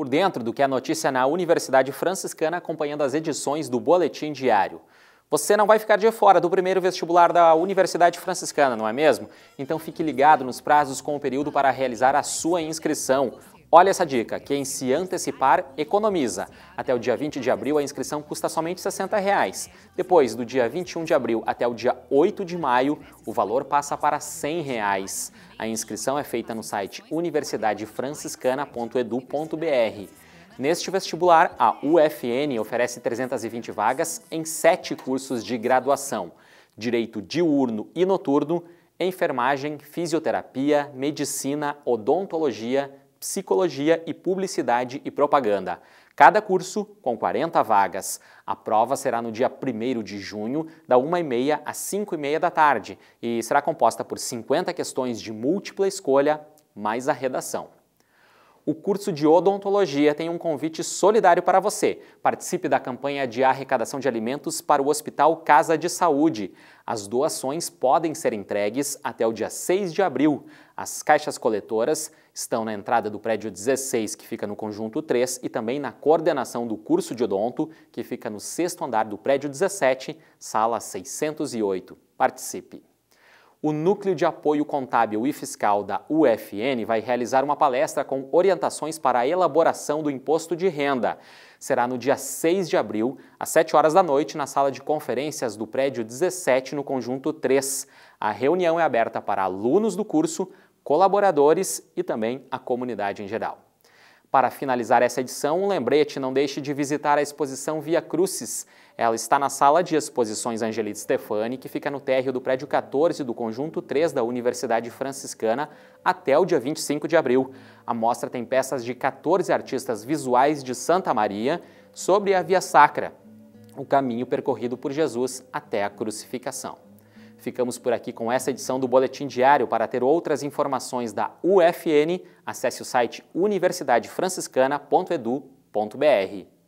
por dentro do que é notícia na Universidade Franciscana acompanhando as edições do Boletim Diário. Você não vai ficar de fora do primeiro vestibular da Universidade Franciscana, não é mesmo? Então fique ligado nos prazos com o período para realizar a sua inscrição. Olha essa dica, quem se antecipar economiza. Até o dia 20 de abril a inscrição custa somente R$ 60. Reais. Depois, do dia 21 de abril até o dia 8 de maio, o valor passa para R$ 100. Reais. A inscrição é feita no site universidadefranciscana.edu.br. Neste vestibular, a UFN oferece 320 vagas em sete cursos de graduação: Direito diurno e noturno, Enfermagem, Fisioterapia, Medicina, Odontologia, Psicologia e Publicidade e Propaganda. Cada curso com 40 vagas. A prova será no dia 1 de junho, da 1h30 às 5h30 da tarde, e será composta por 50 questões de múltipla escolha, mais a redação o curso de odontologia tem um convite solidário para você. Participe da campanha de arrecadação de alimentos para o Hospital Casa de Saúde. As doações podem ser entregues até o dia 6 de abril. As caixas coletoras estão na entrada do prédio 16, que fica no conjunto 3, e também na coordenação do curso de odonto, que fica no sexto andar do prédio 17, sala 608. Participe! o Núcleo de Apoio Contábil e Fiscal da UFN vai realizar uma palestra com orientações para a elaboração do imposto de renda. Será no dia 6 de abril, às 7 horas da noite, na sala de conferências do prédio 17, no conjunto 3. A reunião é aberta para alunos do curso, colaboradores e também a comunidade em geral. Para finalizar essa edição, um lembrete: não deixe de visitar a exposição Via Crucis. Ela está na sala de exposições Angelita Stefani, que fica no térreo do prédio 14 do conjunto 3 da Universidade Franciscana, até o dia 25 de abril. A mostra tem peças de 14 artistas visuais de Santa Maria sobre a Via Sacra, o caminho percorrido por Jesus até a crucificação. Ficamos por aqui com essa edição do Boletim Diário. Para ter outras informações da UFN, acesse o site universidadefranciscana.edu.br.